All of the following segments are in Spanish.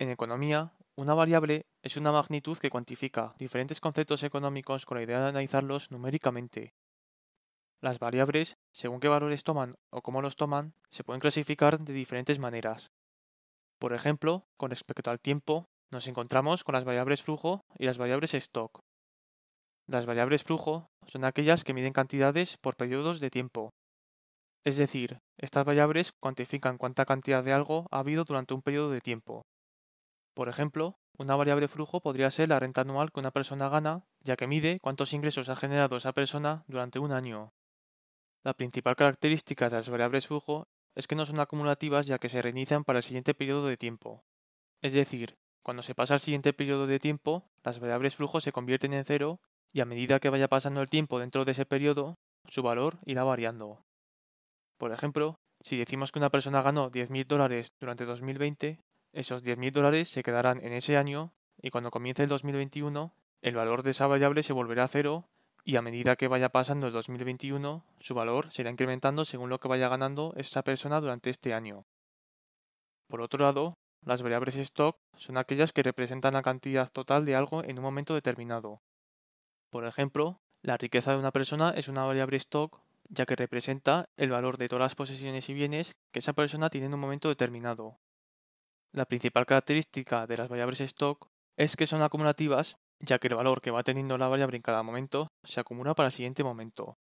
En economía, una variable es una magnitud que cuantifica diferentes conceptos económicos con la idea de analizarlos numéricamente. Las variables, según qué valores toman o cómo los toman, se pueden clasificar de diferentes maneras. Por ejemplo, con respecto al tiempo, nos encontramos con las variables flujo y las variables stock. Las variables flujo son aquellas que miden cantidades por periodos de tiempo, es decir, estas variables cuantifican cuánta cantidad de algo ha habido durante un periodo de tiempo. Por ejemplo, una variable flujo podría ser la renta anual que una persona gana, ya que mide cuántos ingresos ha generado esa persona durante un año. La principal característica de las variables flujo es que no son acumulativas ya que se reinician para el siguiente periodo de tiempo. Es decir, cuando se pasa al siguiente periodo de tiempo, las variables flujo se convierten en cero y a medida que vaya pasando el tiempo dentro de ese periodo, su valor irá variando. Por ejemplo, si decimos que una persona ganó 10.000 dólares durante 2020, esos 10.000 dólares se quedarán en ese año y cuando comience el 2021 el valor de esa variable se volverá a cero y a medida que vaya pasando el 2021 su valor será incrementando según lo que vaya ganando esa persona durante este año. Por otro lado, las variables stock son aquellas que representan la cantidad total de algo en un momento determinado. Por ejemplo, la riqueza de una persona es una variable stock ya que representa el valor de todas las posesiones y bienes que esa persona tiene en un momento determinado. La principal característica de las variables stock es que son acumulativas, ya que el valor que va teniendo la variable en cada momento se acumula para el siguiente momento.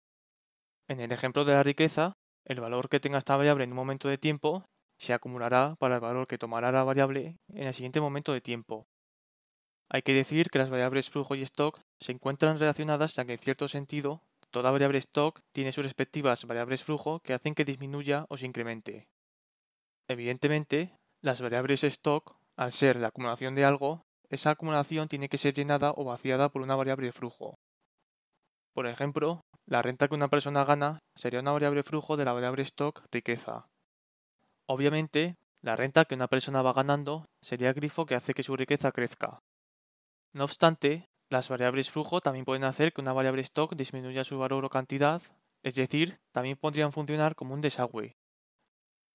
En el ejemplo de la riqueza, el valor que tenga esta variable en un momento de tiempo se acumulará para el valor que tomará la variable en el siguiente momento de tiempo. Hay que decir que las variables flujo y stock se encuentran relacionadas ya que en cierto sentido toda variable stock tiene sus respectivas variables flujo que hacen que disminuya o se incremente. Evidentemente, las variables stock, al ser la acumulación de algo, esa acumulación tiene que ser llenada o vaciada por una variable flujo. Por ejemplo, la renta que una persona gana sería una variable flujo de la variable stock riqueza. Obviamente, la renta que una persona va ganando sería el grifo que hace que su riqueza crezca. No obstante, las variables flujo también pueden hacer que una variable stock disminuya su valor o cantidad, es decir, también podrían funcionar como un desagüe.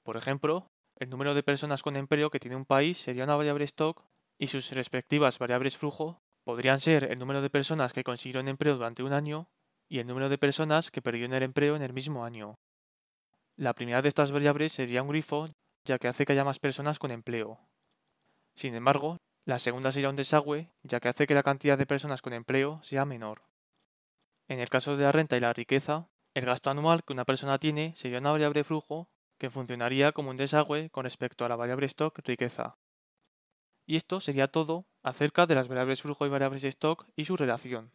Por ejemplo, el número de personas con empleo que tiene un país sería una variable stock y sus respectivas variables flujo podrían ser el número de personas que consiguieron empleo durante un año y el número de personas que perdieron el empleo en el mismo año. La primera de estas variables sería un grifo, ya que hace que haya más personas con empleo. Sin embargo, la segunda sería un desagüe, ya que hace que la cantidad de personas con empleo sea menor. En el caso de la renta y la riqueza, el gasto anual que una persona tiene sería una variable flujo que funcionaría como un desagüe con respecto a la variable stock riqueza. Y esto sería todo acerca de las variables flujo y variables stock y su relación.